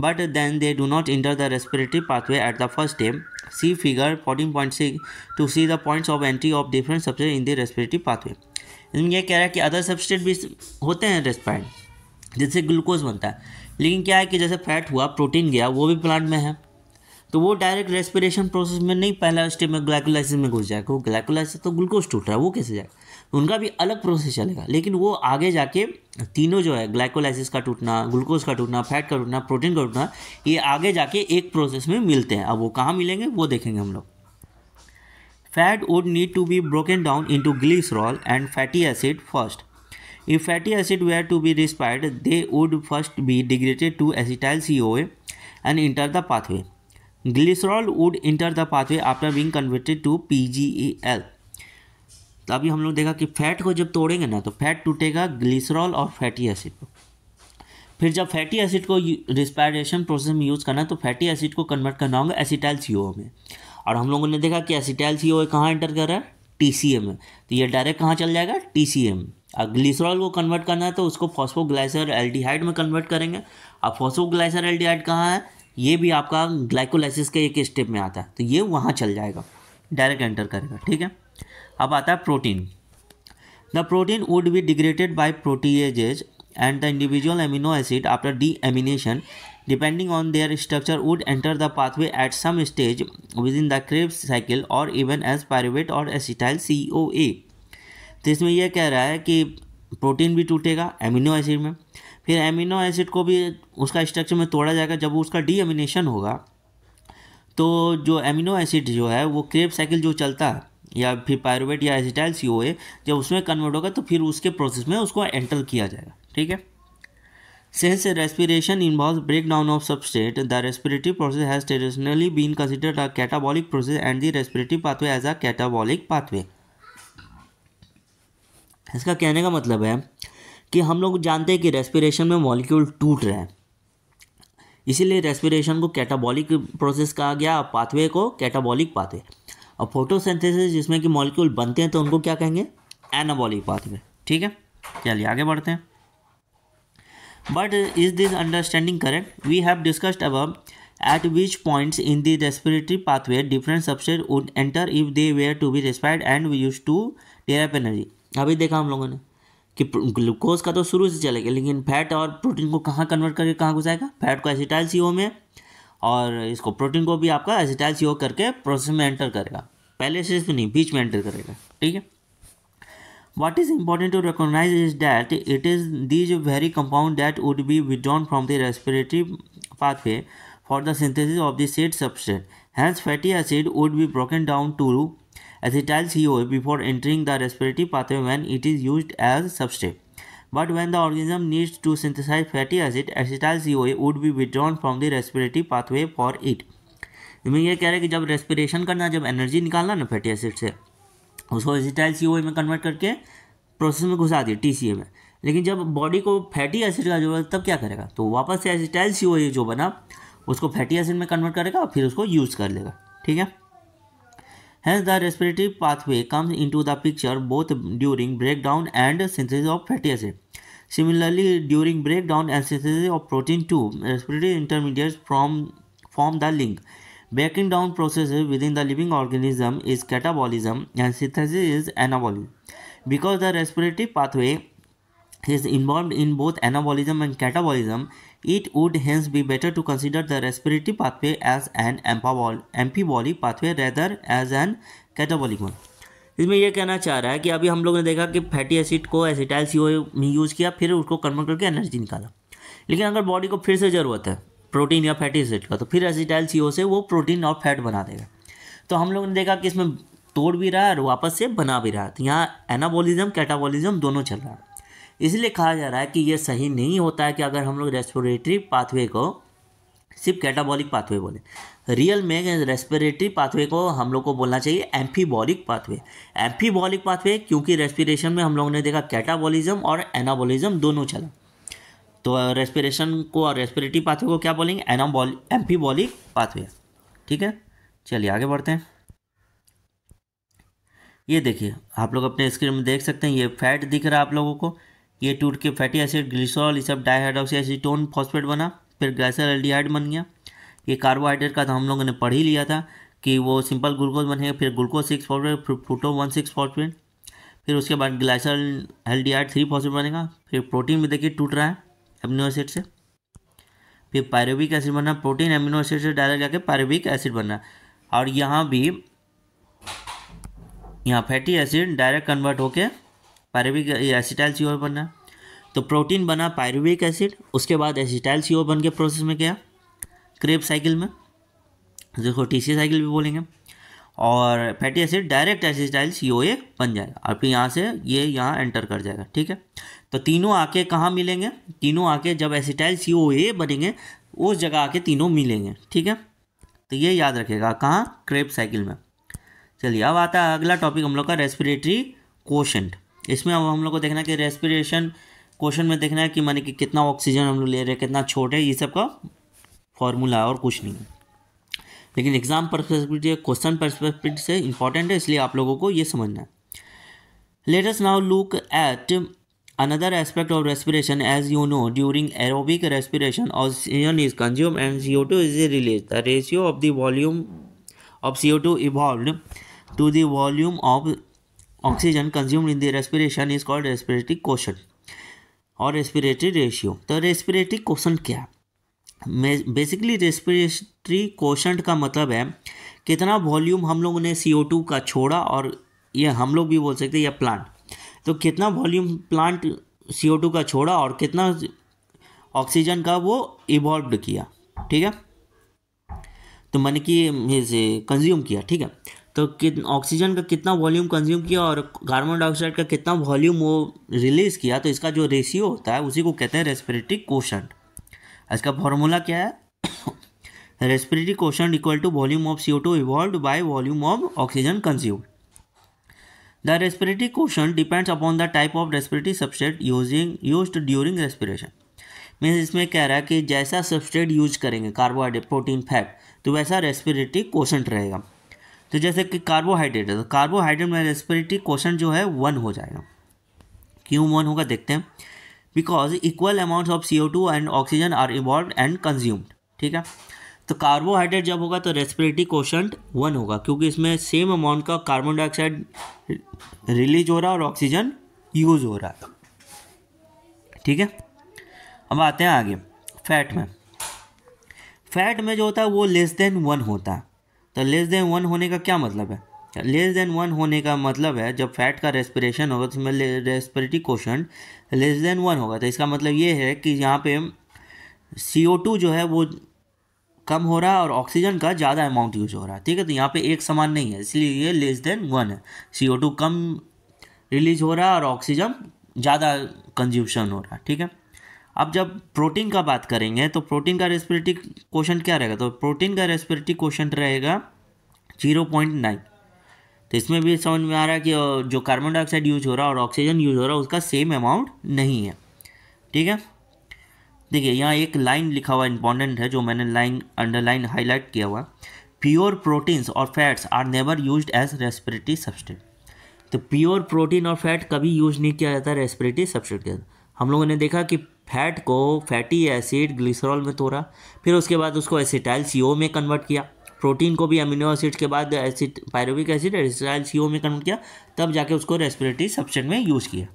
but then they do not enter the respiratory pathway at the first step see figure fourteen point six to see the points of entry of different substrate in the respiratory pathway इसमें यह कह रहा है कि अदर सब्सटेट भी होते हैं रेस्पायर जिससे ग्लूकोज बनता है लेकिन क्या है कि जैसे फैट हुआ प्रोटीन गया वो भी प्लांट में है तो वो डायरेक्ट रेस्पिरेशन प्रोसेस में नहीं पहला स्टेप में ग्लाइकोलाइसिस में घुस जाएगा वो ग्लाइकोलाइसिस तो ग्लूकोज टूट रहा है वो कैसे जाएगा तो उनका भी अलग प्रोसेस चलेगा लेकिन वो आगे जाके तीनों जो है ग्लाइकोलाइसिस का टूटना ग्लूकोज का टूटना फैट का टूटना प्रोटीन का टूटना ये आगे जाके एक प्रोसेस में मिलते हैं अब वो कहाँ मिलेंगे वो देखेंगे हम लोग fat would need to be broken down into glycerol and fatty acid first if fatty acid were to be respired they would first be degraded to acetyl C O A and enter the pathway glycerol would enter the pathway after being converted to P G E L तो अभी हम लोग देखा कि फैट को जब तोड़ेंगे ना तो फैट टूटेगा ग्लिसरॉल और फैटी एसिड को फिर जब फैटी एसिड को रिस्पायरेशन प्रोसेस में यूज़ करना तो फैटी एसिड को कन्वर्ट करना होगा एसिटाइल सी ओ में और हम लोगों ने देखा कि एसिटाइल सी ओ कहाँ इंटर कर रहा है टी सी एम में तो ये डायरेक्ट कहाँ चल जाएगा टी सी एम और ग्लिसरॉल को कन्वर्ट करना है तो उसको फॉस्फोग्लाइसर एल्डिहाइड में कन्वर्ट करेंगे और फॉस्फोग्लाइसर एल्डिहाइड कहाँ है ये भी आपका ग्लाइकोलाइसिस के एक स्टेप में आता है तो ये वहाँ चल जाएगा डायरेक्ट एंटर करेगा ठीक है अब आता है protein the protein would be degraded by proteases and the individual amino acid after deamination depending on structure would enter the pathway at some stage with in the within cycle or even as even or acetyl C O A तो इसमें यह कह रहा है कि प्रोटीन भी टूटेगा एमिनो एसिड में फिर एमिनो एसिड को भी उसका स्ट्रक्चर में तोड़ा जाएगा जब उसका डीएमिनेशन होगा तो जो एमिनो एसिड जो है वो क्रेप साइकिल जो चलता है या फिर पायरोवेट या एसिटाइल सी जब उसमें कन्वर्ट होगा तो फिर उसके प्रोसेस में उसको एंटर किया जाएगा ठीक है cells respiration involve break down of substrate the respiratory process has traditionally been considered a catabolic process and the respiratory pathway as a catabolic pathway इसका कहने का मतलब है कि हम लोग जानते हैं कि रेस्पिरेशन में मॉलिक्यूल टूट रहे हैं इसीलिए रेस्पिरेशन को कैटाबॉलिक प्रोसेस कहा गया पाथवे को कैटाबॉलिक पाथवे और फोटोसेंथेसिस जिसमें कि मॉलिक्यूल बनते हैं तो उनको क्या कहेंगे एनाबॉलिक पाथवे ठीक है चलिए आगे बढ़ते हैं but is this understanding correct we have discussed at which points in the respiratory pathway different different would enter if they were to be respired and we use to derive energy अभी देखा हम लोगों ने कि ग्लूकोज का तो शुरू से चलेगा लेकिन फैट और प्रोटीन को कहाँ कन्वर्ट करके कहाँ घुसाएगा फैट को एसिटाइल सी में और इसको प्रोटीन को भी आपका एसिटाइल सी करके प्रोसेस में एंटर करेगा पहले से नहीं बीच में एंटर करेगा ठीक है what is important to recognise is that it is these very compound that would be withdrawn from the respiratory pathway for the synthesis of the said substrate hence fatty acid would be broken down to acetylCoA before entering the respiratory pathway when it is used as a substrate. But when the organism needs to synthesize fatty acid, acetyl-CoA would be withdrawn from the respiratory pathway for it. इसमें यह कह रहा है कि जब रेस्पिरेशन करना जब एनर्जी निकालना ना फैटी एसिड से उसको एसिटाइल सी में कन्वर्ट करके प्रोसेस में घुसा दिए टी में लेकिन जब बॉडी को फैटी एसिड का जरूरत तब क्या करेगा तो वापस से एसिटाइल सी जो बना उसको फैटी एसिड में कन्वर्ट करेगा और फिर उसको यूज़ कर लेगा ठीक है Hence, the respiratory pathway comes into the picture both during breakdown and synthesis of fatty acid. Similarly, during breakdown and synthesis of protein 2, respiratory intermediates from, form the link. Breaking down processes within the living organism is catabolism and synthesis is anabolism. Because the respiratory pathway is involved in both anabolism and catabolism, It would hence be better to consider the respiratory pathway as an amphibolic pathway rather as an catabolic one. इसमें यह कहना चाह रहा है कि अभी हम लोग ने देखा कि फैटी एसिड को एसिटाइल सी में यूज़ किया फिर उसको कन्वर्ट करके एनर्जी निकाला लेकिन अगर बॉडी को फिर से ज़रूरत है प्रोटीन या फैटी एसिड का तो फिर एसिटाइल सी से वो प्रोटीन और फैट बना देगा तो हम लोग ने देखा कि इसमें तोड़ भी रहा है और वापस से बना भी रहा है तो यहाँ एनाबोलिज्म कैटाबोलिज्म दोनों चल रहा है इसलिए कहा जा रहा है कि ये सही नहीं होता है कि अगर हम लोग रेस्पिरेटरी पाथवे को सिर्फ कैटाबॉलिक पाथवे बोले रियल में रेस्पिरेटरी पाथवे को हम लोग को बोलना चाहिए एम्फीबॉलिक पाथवे एम्फीबॉलिक पाथवे क्योंकि रेस्पिरेशन में हम लोगों ने देखा कैटाबॉलिज्म और एनाबॉलिज्म दोनों चला तो रेस्पिरेशन को और रेस्पिरेटरी पाथवे को क्या बोलेंगे एनाबॉल एम्फीबॉलिक पाथवे ठीक है चलिए आगे बढ़ते हैं ये देखिए आप लोग अपने स्क्रीन में देख सकते हैं ये फैट दिख रहा है आप लोगों को ये टूट के फैटी एसिड ग्लिसरॉल ये सब डाईहाइड्रोक्सी फॉस्फेट बना फिर ग्लाइसर एल्डिहाइड बन गया ये कार्बोहाइड्रेट का तो हम लोगों ने पढ़ ही लिया था कि वो सिंपल ग्लूकोज बनेगा फिर ग्लूकोज सिक्स फॉस्फेट फिर फ्रूटो वन सिक्स फॉस्फेट फिर उसके बाद ग्लाइसर एल्डिहाइड थ्री फॉस्फेट बनेगा फिर प्रोटीन भी देखिए टूट रहा है एमिनो एसिड से फिर पायरोबिक एसिड बनना प्रोटीन एमिनो एसिड से डायरेक्ट जाके पैरोबिक एसिड बनना और यहाँ भी यहाँ फैटी एसिड डायरेक्ट कन्वर्ट होके पायरुविक एसिटाइल सी बनना है तो प्रोटीन बना पायरुविक एसिड उसके बाद एसिटाइल सी बन के प्रोसेस में क्या क्रेप साइकिल में जिसको टी सी साइकिल भी बोलेंगे और fatty acid direct acetyl C O A बन जाएगा और फिर यहाँ से ये यहाँ एंटर कर जाएगा ठीक है तो तीनों आके कहाँ मिलेंगे तीनों आके जब एसिटाइल सी ओ ए बनेंगे उस जगह आके तीनों मिलेंगे ठीक है तो ये याद रखेगा कहाँ क्रेप साइकिल में चलिए अब आता है अगला टॉपिक हम लोग का रेस्पिरेटरी कोशेंट इसमें अब हम लोग को देखना है कि रेस्पिरेशन क्वेश्चन में देखना है कि माने कि कितना ऑक्सीजन हम लोग ले रहे हैं कितना छोटे ये सब का फॉर्मूला और कुछ नहीं लेकिन एग्जाम परस्पेक्टिव क्वेश्चन परस्पेक्टिव से इंपॉर्टेंट है इसलिए आप लोगों को ये समझना है let's now look at another aspect of respiration as you know during aerobic respiration oxygen is consume and C O two is release the ratio of the volume of C O two evolve to volume of oxygen consume in the respiration is called respiratory question or respiratory ratio तो रेस्पिरेटरी क्वेश्चन क्या है बेसिकली रेस्पिरेटरी क्वेश्चन का मतलब है कितना वॉल्यूम हम लोगों ने सी का छोड़ा और ये हम लोग भी बोल सकते हैं या प्लांट तो कितना वॉल्यूम प्लांट सी का छोड़ा और कितना ऑक्सीजन का वो इवॉल्व किया ठीक है तो मैंने कि कंज्यूम किया ठीक है तो कित ऑक्सीजन का कितना वॉल्यूम कंज्यूम किया और कार्बन डाइऑक्साइड का कितना वॉल्यूम वो रिलीज़ किया तो इसका जो रेशियो होता है उसी को कहते हैं रेस्पिरेटरी कोशन इसका फॉर्मूला क्या है respiratory quotient equal to volume of C O two evolve by volume of oxygen consume the respiratory question depends upon the type of respiratory substrate using use during respiration means इसमें कह रहा है कि जैसा सब्सटेट यूज करेंगे कार्बोहाइड्रेट प्रोटीन फैट तो वैसा रेस्पिरेटरी क्वेश्चन रहेगा तो जैसे कि कार्बोहाइड्रेट है तो कार्बोहाइड्रेट में रेस्पिरेटरी क्वेश्चन जो है वन हो जाएगा क्यों वन होगा देखते हैं because equal amount of C and oxygen are evolve and consumed ठीक है तो कार्बोहाइड्रेट जब होगा तो रेस्पिरेटरी क्वेश्चन वन होगा क्योंकि इसमें सेम अमाउंट का कार्बन डाइऑक्साइड रिलीज हो रहा है और ऑक्सीजन यूज हो रहा है ठीक है अब आते हैं आगे फैट में फैट में जो होता है वो लेस देन वन होता है तो लेस देन वन होने का क्या मतलब है लेस देन वन होने का मतलब है जब फैट का रेस्पिरेशन होगा तो उसमें respiratory question less than one होगा तो इसका मतलब ये है कि यहाँ पे सी ओ टू जो है वो कम हो रहा है और ऑक्सीजन का ज़्यादा अमाउंट यूज हो रहा है ठीक है तो यहाँ पे एक समान नहीं है इसलिए ये लेस देन वन है सी ओ टू कम रिलीज हो रहा है और ऑक्सीजन ज़्यादा कंज्यूशन हो रहा है ठीक है अब जब प्रोटीन का बात करेंगे तो प्रोटीन का रेस्पिरेटरी क्वेश्चन क्या रहेगा तो प्रोटीन का रेस्पिरेटरी क्वेश्चन रहेगा जीरो पॉइंट नाइन तो इसमें भी समझ में आ रहा है कि जो कार्बन डाइऑक्साइड यूज हो रहा है और ऑक्सीजन यूज हो रहा है उसका सेम अमाउंट नहीं है ठीक है देखिए यहाँ एक लाइन लिखा हुआ इंपॉर्टेंट है जो मैंने लाइन अंडरलाइन हाईलाइट किया हुआ प्योर तो प्रोटीन्स और fats are never use as respiratory substrate तो प्योर प्रोटीन और फैट कभी यूज नहीं किया जाता रेस्पिरेटरी सब्सटेंट के हम लोगों ने देखा कि फैट को फैटी एसिड ग्लिसरॉल में तोड़ा फिर उसके बाद उसको एसिटाइल सी में कन्वर्ट किया प्रोटीन को भी अमीनो एसिड के बाद acid pyruvic acid acetyl C में कन्वर्ट किया तब जाके उसको रेस्पिरेटरी सब्सेंट में यूज़ किया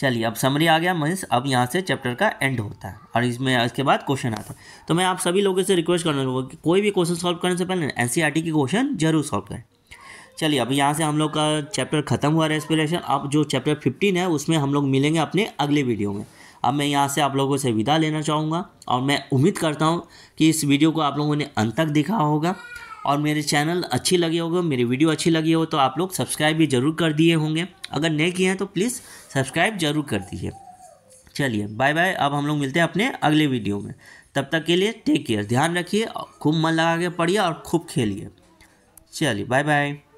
चलिए अब समरी आ गया मीन्स अब यहाँ से चैप्टर का एंड होता है और इसमें इसके बाद क्वेश्चन आता है तो मैं आप सभी लोगों से रिक्वेस्ट करना चाहूँगा कि कोई भी क्वेश्चन सॉल्व करने से पहले एन के क्वेश्चन जरूर सॉल्व करें चलिए अब यहाँ से हम लोग का चैप्टर खत्म हुआ रेस्पिरेशन अब जो चैप्टर फिफ्टीन है उसमें हम लोग मिलेंगे अपने अगले वीडियो में अब मैं यहाँ से आप लोगों से विदा लेना चाहूँगा और मैं उम्मीद करता हूँ कि इस वीडियो को आप लोगों ने अंत तक देखा होगा और मेरे चैनल अच्छी लगी होगी मेरी वीडियो अच्छी लगी हो तो आप लोग सब्सक्राइब भी ज़रूर कर दिए होंगे अगर नहीं किए हैं तो प्लीज़ सब्सक्राइब ज़रूर कर दीजिए चलिए बाय बाय अब हम लोग मिलते हैं अपने अगले वीडियो में तब तक के लिए टेक केयर ध्यान रखिए खूब मन लगा के पढ़िए और खूब खेलिए चलिए बाय बाय